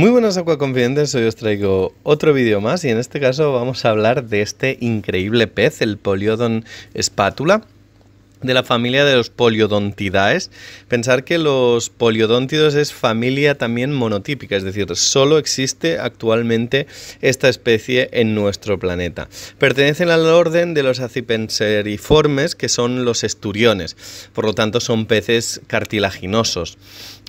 Muy buenas acuaconfidentes, hoy os traigo otro vídeo más y en este caso vamos a hablar de este increíble pez, el Poliodon espátula de la familia de los poliodontidaes. Pensar que los poliodóntidos es familia también monotípica, es decir, solo existe actualmente esta especie en nuestro planeta. Pertenecen al orden de los acipenseriformes, que son los esturiones, por lo tanto son peces cartilaginosos.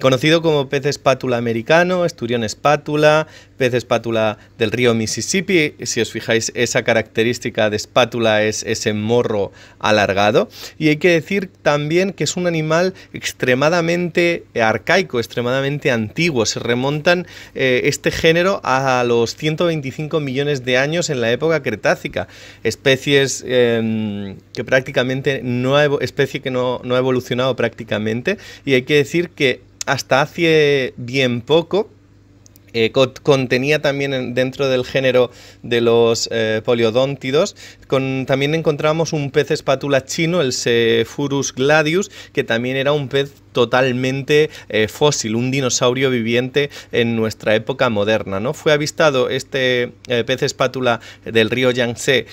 Conocido como pez espátula americano, esturión espátula, pez espátula del río Mississippi, si os fijáis esa característica de espátula es ese morro alargado, y que decir también que es un animal extremadamente eh, arcaico, extremadamente antiguo. Se remontan eh, este género a los 125 millones de años en la época cretácica. Especies em, que prácticamente no especie que no, no ha evolucionado prácticamente. Y hay que decir que hasta hace bien poco eh, contenía también dentro del género de los eh, poliodóntidos. también encontramos un pez espátula chino, el Cephurus gladius, que también era un pez totalmente eh, fósil, un dinosaurio viviente en nuestra época moderna. ¿no? Fue avistado este pez espátula del río Yangtze,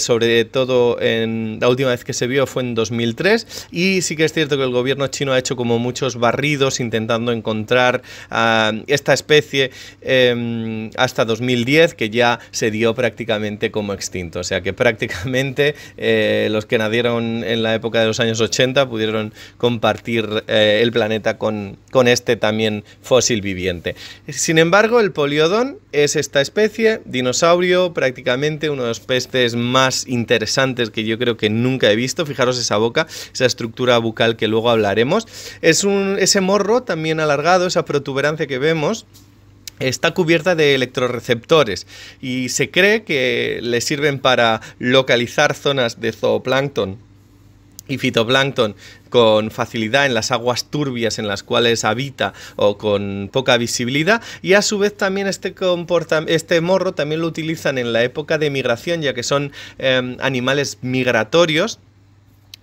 sobre todo en, la última vez que se vio fue en 2003, y sí que es cierto que el gobierno chino ha hecho como muchos barridos intentando encontrar a esta especie Em, hasta 2010, que ya se dio prácticamente como extinto. O sea que prácticamente eh, los que nadieron en la época de los años 80 pudieron compartir eh, el planeta con, con este también fósil viviente. Sin embargo, el poliodón es esta especie, dinosaurio, prácticamente uno de los pestes más interesantes que yo creo que nunca he visto. Fijaros esa boca, esa estructura bucal que luego hablaremos. Es un, ese morro también alargado, esa protuberancia que vemos está cubierta de electroreceptores y se cree que le sirven para localizar zonas de zooplancton y fitoplancton con facilidad en las aguas turbias en las cuales habita o con poca visibilidad y a su vez también este, este morro también lo utilizan en la época de migración ya que son em, animales migratorios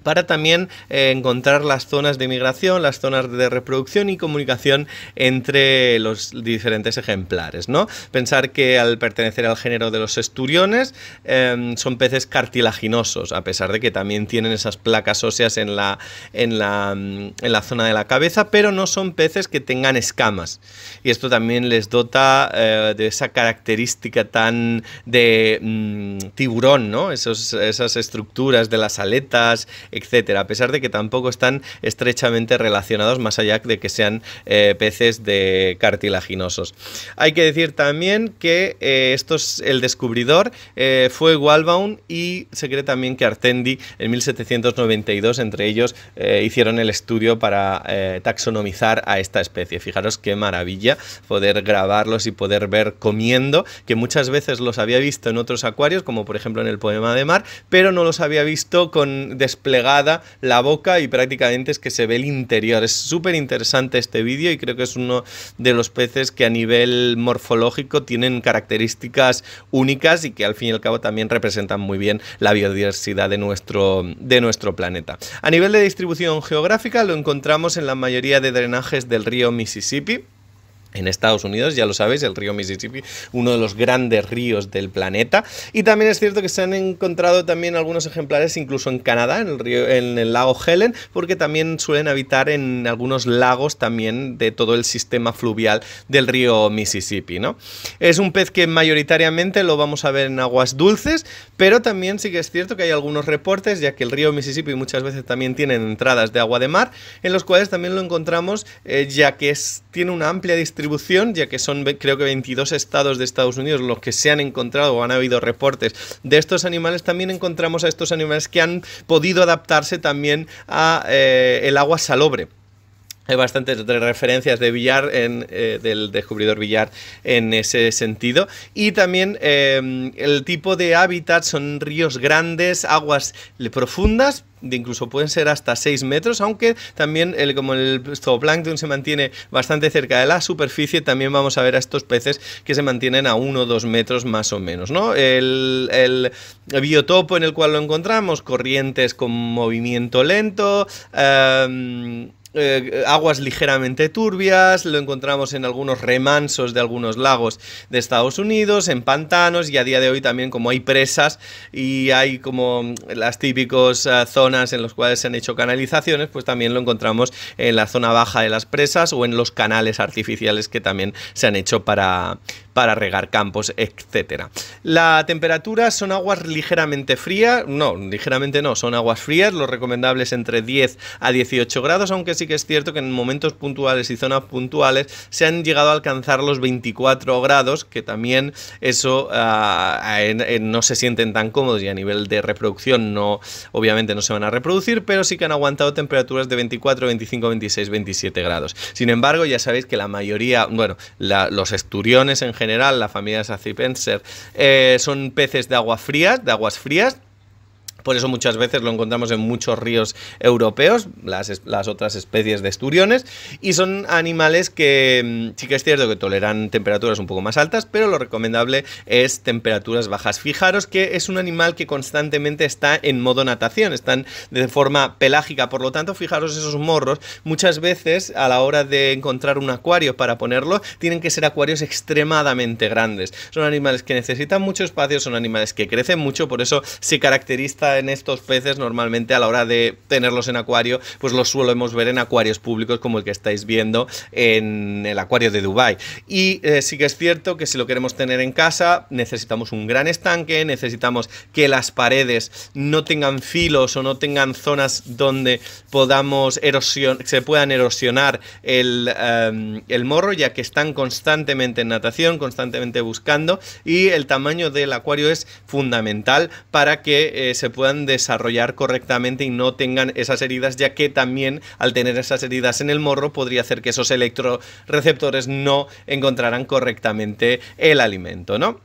para también eh, encontrar las zonas de migración, las zonas de reproducción y comunicación entre los diferentes ejemplares. ¿no? Pensar que al pertenecer al género de los esturiones em, son peces cartilaginosos, a pesar de que también tienen esas placas óseas en la, en la, zona de la cabeza, pero no son peces que tengan escamas. Y esto también les dota eh, de esa característica tan de mm, tiburón, ¿no? esas estructuras de las aletas, etcétera, a pesar de que tampoco están estrechamente relacionados más allá de que sean eh, peces de cartilaginosos. Hay que decir también que eh, estos, el descubridor eh, fue Walbaum y se cree también que Artendi en 1792 entre ellos hicieron el estudio para taxonomizar a esta especie. Fijaros qué maravilla poder grabarlos y poder ver comiendo, que muchas veces los había visto en otros acuarios, como por ejemplo en el poema de mar, pero no los había visto con desplegado la boca y prácticamente es que se ve el interior. Es súper interesante este vídeo y creo que es uno de los peces que a nivel morfológico tienen características únicas y que al fin y al cabo también representan muy bien la biodiversidad de nuestro, de nuestro planeta. A nivel de distribución geográfica lo encontramos en la mayoría de drenajes del río Mississippi en Estados Unidos, ya lo sabéis, el río Mississippi, uno de los grandes ríos del planeta. Y también es cierto que se han encontrado también algunos ejemplares, incluso en Canadá, en el, río, en el lago Helen, porque también suelen habitar en algunos lagos también de todo el sistema fluvial del río Mississippi. ¿no? Es un pez que mayoritariamente lo vamos a ver en aguas dulces, pero también sí que es cierto que hay algunos reportes, ya que el río Mississippi muchas veces también tiene entradas de agua de mar, en los cuales también lo encontramos, eh, ya que tiene una amplia distribución distribución, ya que son creo que 22 estados de Estados Unidos los que se han encontrado o han habido reportes de estos animales, también encontramos a estos animales que han podido adaptarse también a eh, agua salobre. Hay bastantes otras referencias de billar, en, eh, del descubridor Villar, en ese sentido. Y también eh, el tipo de hábitat son ríos grandes, aguas profundas, de incluso pueden ser hasta 6 metros, aunque también el, como el zooplancton se mantiene bastante cerca de la superficie, también vamos a ver a estos peces que se mantienen a 1 o 2 metros más o menos. ¿no? El, biotopo en el cual lo encontramos, corrientes con movimiento lento, em, eh, aguas ligeramente turbias, lo encontramos en algunos remansos de algunos lagos de Estados Unidos, en pantanos y a día de hoy también como hay presas y hay como las típicas eh, zonas en las cuales se han hecho canalizaciones, pues también lo encontramos en la zona baja de las presas o en los canales artificiales que también se han hecho para, para regar campos, etc. La temperatura son aguas ligeramente frías, no, ligeramente no, son aguas frías, lo recomendable es entre 10 a 18 grados, aunque sí que es cierto que en momentos puntuales y zonas puntuales se han llegado a alcanzar los 24 grados, que también eso ah, ah, no se sienten tan cómodos y a nivel de reproducción no, obviamente no se van a reproducir, pero sí que han aguantado temperaturas de 24, 25, 26, 27 grados. Sin embargo, ya sabéis que la mayoría, bueno, los esturiones en general, la familia Sacipenser, eh, son peces de agua fría, de aguas frías, por eso muchas veces lo encontramos en muchos ríos europeos, las, las, otras especies de esturiones, y son animales que mm, sí que es cierto que toleran temperaturas un poco más altas, pero lo recomendable es temperaturas bajas. Fijaros que es un animal que constantemente está en modo natación, están de forma pelágica, por lo tanto, fijaros esos morros, muchas veces a la hora de encontrar un acuario para ponerlo, tienen que ser acuarios extremadamente grandes. Son animales que necesitan mucho espacio, son animales que crecen mucho, por eso se caracteriza en estos peces normalmente a la hora de tenerlos en acuario, pues los solemos ver en acuarios públicos como el que estáis viendo en el acuario de Dubai. Y eh, sí que es cierto que si lo queremos tener en casa, necesitamos un gran estanque, necesitamos que las paredes no tengan filos o no tengan zonas donde podamos erosión se puedan erosionar el, em, morro, ya que están constantemente en natación, constantemente buscando, y el tamaño del acuario es fundamental para que eh, se pueda puedan desarrollar correctamente y no tengan esas heridas, ya que también al tener esas heridas en el morro podría hacer que esos electroreceptores no encontraran correctamente el alimento, ¿no?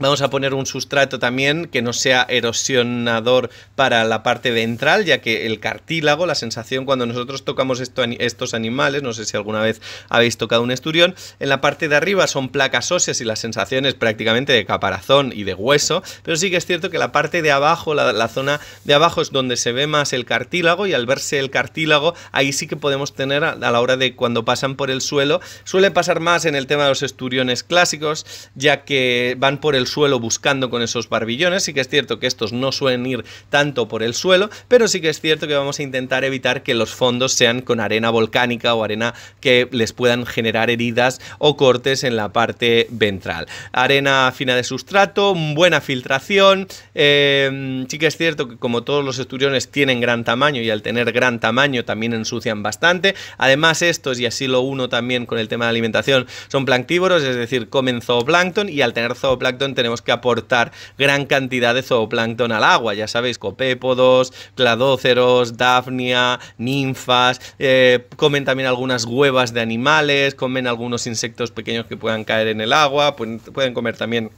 Vamos a poner un sustrato también que no sea erosionador para la parte ventral, ya que el cartílago, la sensación cuando nosotros tocamos esto, estos animales, no sé si alguna vez habéis tocado un esturión, en la parte de arriba son placas óseas y la sensación es prácticamente de caparazón y de hueso, pero sí que es cierto que la parte de abajo, la, zona de abajo es donde se ve más el cartílago y al verse el cartílago, ahí sí que podemos tener a, a la hora de cuando pasan por el suelo, suele pasar más en el tema de los esturiones clásicos, ya que van por el suelo buscando con esos barbillones. Sí que es cierto que estos no suelen ir tanto por el suelo, pero sí que es cierto que vamos a intentar evitar que los fondos sean con arena volcánica o arena que les puedan generar heridas o cortes en la parte ventral. Arena fina de sustrato, buena filtración. Em, sí que es cierto que como todos los esturiones tienen gran tamaño y al tener gran tamaño también ensucian bastante. Además estos, y así lo uno también con el tema de alimentación, son planctívoros, es decir, comen zooplancton y al tener zooplancton tenemos que aportar gran cantidad de zooplancton al agua. Ya sabéis, copépodos, cladóceros, dafnia, ninfas, eh, comen también algunas huevas de animales, comen algunos insectos pequeños que puedan caer en el agua, pueden comer también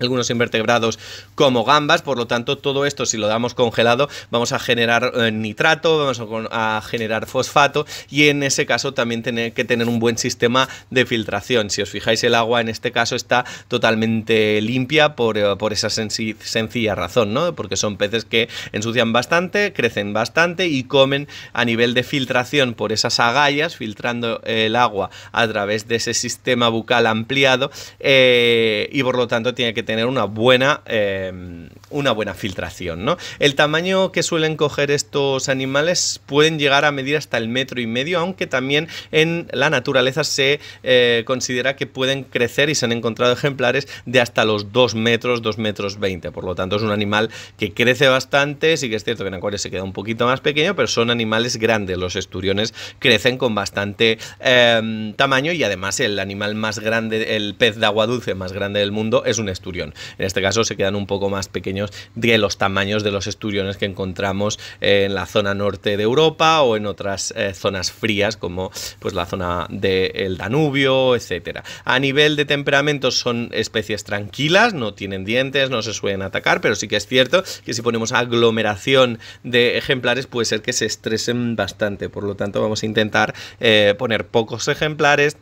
algunos invertebrados como gambas, por lo tanto todo esto si lo damos congelado vamos a generar eh, nitrato, vamos a, generar fosfato y en ese caso también tiene que tener un buen sistema de filtración. Si os fijáis el agua en este caso está totalmente limpia por, eh, esa sencilla razón, ¿no? porque son peces que ensucian bastante, crecen bastante y comen a nivel de filtración por esas agallas, filtrando eh, el agua a través de ese sistema bucal ampliado y por lo tanto tiene que tener una buena eh, una buena filtración, ¿no? El tamaño que suelen coger estos animales pueden llegar a medir hasta el metro y medio, aunque también en la naturaleza se eh, considera que pueden crecer y se han encontrado ejemplares de hasta los 2 metros, 2 metros 20. Por lo tanto, es un animal que crece bastante, sí que es cierto que en acuario se queda un poquito más pequeño, pero son animales grandes. Los esturiones crecen con bastante em, tamaño y además el animal más grande, el pez de agua dulce más grande del mundo es un esturión. En este caso se quedan un poco más pequeños de los tamaños de los esturiones que encontramos eh, en la zona norte de Europa o en otras eh, zonas frías como pues, la zona del Danubio, etc. A nivel de temperamento son especies tranquilas, no tienen dientes, no se suelen atacar, pero sí que es cierto que si ponemos aglomeración de ejemplares puede ser que se estresen bastante. Por lo tanto, vamos a intentar eh, poner pocos ejemplares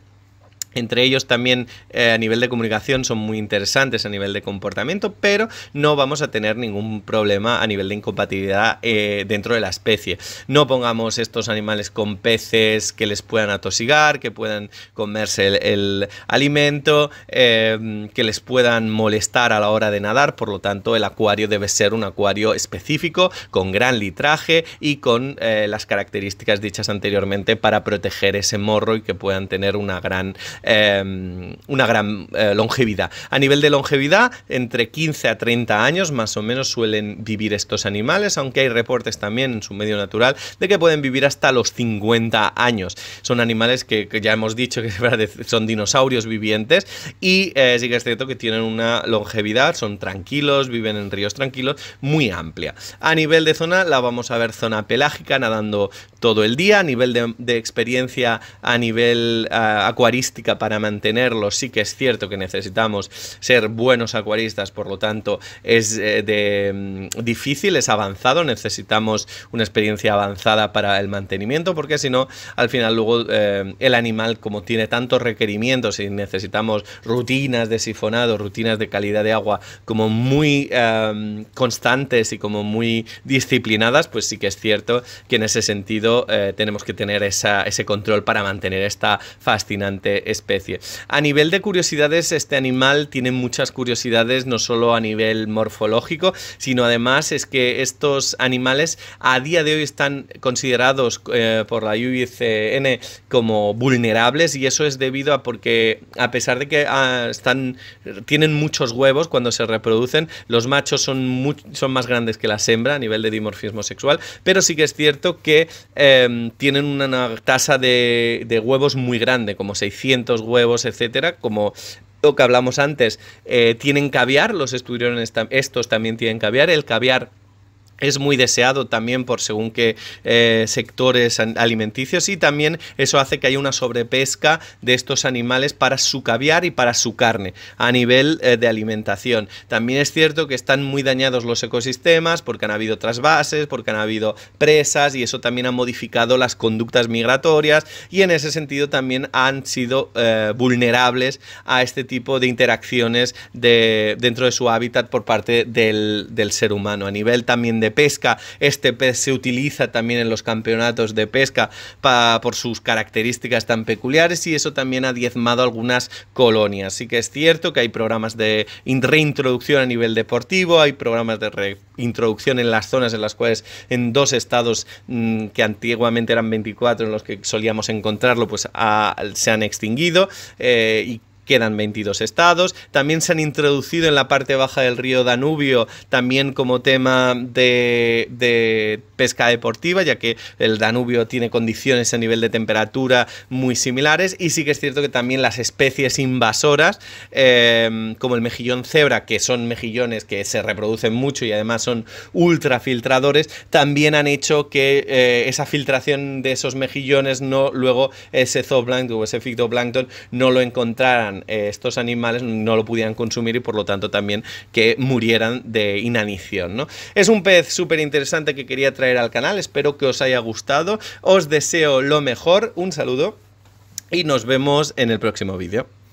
entre ellos también eh, a nivel de comunicación son muy interesantes a nivel de comportamiento, pero no vamos a tener ningún problema a nivel de incompatibilidad eh, dentro de la especie. No pongamos estos animales con peces que les puedan atosigar, que puedan comerse el, alimento, eh, que les puedan molestar a la hora de nadar. Por lo tanto, el acuario debe ser un acuario específico, con gran litraje y con las características dichas anteriormente para proteger ese morro y que puedan tener una gran Em, una gran eh, longevidad. A nivel de longevidad, entre 15 a 30 años más o menos suelen vivir estos animales, aunque hay reportes también en su medio natural de que pueden vivir hasta los 50 años. Son animales que, ya hemos dicho que son dinosaurios vivientes y eh, sí que es cierto que tienen una longevidad, son tranquilos, viven en ríos tranquilos, muy amplia. A nivel de zona, la vamos a ver zona pelágica, nadando todo el día. A nivel de, experiencia, a nivel acuarística, para mantenerlo, sí que es cierto que necesitamos ser buenos acuaristas, por lo tanto, es eh, de, mm, difícil, es avanzado, necesitamos una experiencia avanzada para el mantenimiento, porque si no, al final luego eh, el animal, como tiene tantos requerimientos y necesitamos rutinas de sifonado, rutinas de calidad de agua como muy eh, constantes y como muy disciplinadas, pues sí que es cierto que en ese sentido eh, tenemos que tener ese control para mantener esta fascinante especie. A nivel de curiosidades, este animal tiene muchas curiosidades, no solo a nivel morfológico, sino además es que estos animales a día de hoy están considerados eh, por la UICN como vulnerables y eso es debido a porque a pesar de que ah, están, tienen muchos huevos cuando se reproducen, los machos son, son más grandes que la hembras a nivel de dimorfismo sexual, pero sí que es cierto que eh, Em, tienen una tasa de, huevos muy grande, como 600 huevos, etcétera, como lo que hablamos antes, eh, tienen caviar, los estudiones estos también tienen caviar, el caviar es muy deseado también por según qué eh, sectores alimenticios y también eso hace que haya una sobrepesca de estos animales para su caviar y para su carne a nivel eh, de alimentación. También es cierto que están muy dañados los ecosistemas porque han habido trasvases, porque han habido presas y eso también ha modificado las conductas migratorias y en ese sentido también han sido eh, vulnerables a este tipo de interacciones de, dentro de su hábitat por parte del, del ser humano a nivel también de de pesca. Este pez se utiliza también en los campeonatos de pesca por sus características tan peculiares y eso también ha diezmado algunas colonias. Así que es cierto que hay programas de reintroducción a nivel deportivo, hay programas de reintroducción en las zonas en las cuales en dos estados mm, que antiguamente eran 24 en los que solíamos encontrarlo, pues se han extinguido eh, quedan 22 estados. También se han introducido en la parte baja del río Danubio, también como tema de, pesca deportiva, ya que el Danubio tiene condiciones a nivel de temperatura muy similares. Y sí que es cierto que también las especies invasoras, eh, como el mejillón cebra, que son mejillones que se reproducen mucho y además son ultrafiltradores también han hecho que eh, esa filtración de esos mejillones no luego ese zooplankton o ese fitoplancton no lo encontraran eh, estos animales no lo pudieran consumir y por lo tanto también que murieran de inanición. ¿no? Es un pez súper interesante que quería traer al canal, espero que os haya gustado, os deseo lo mejor, un saludo y nos vemos en el próximo vídeo.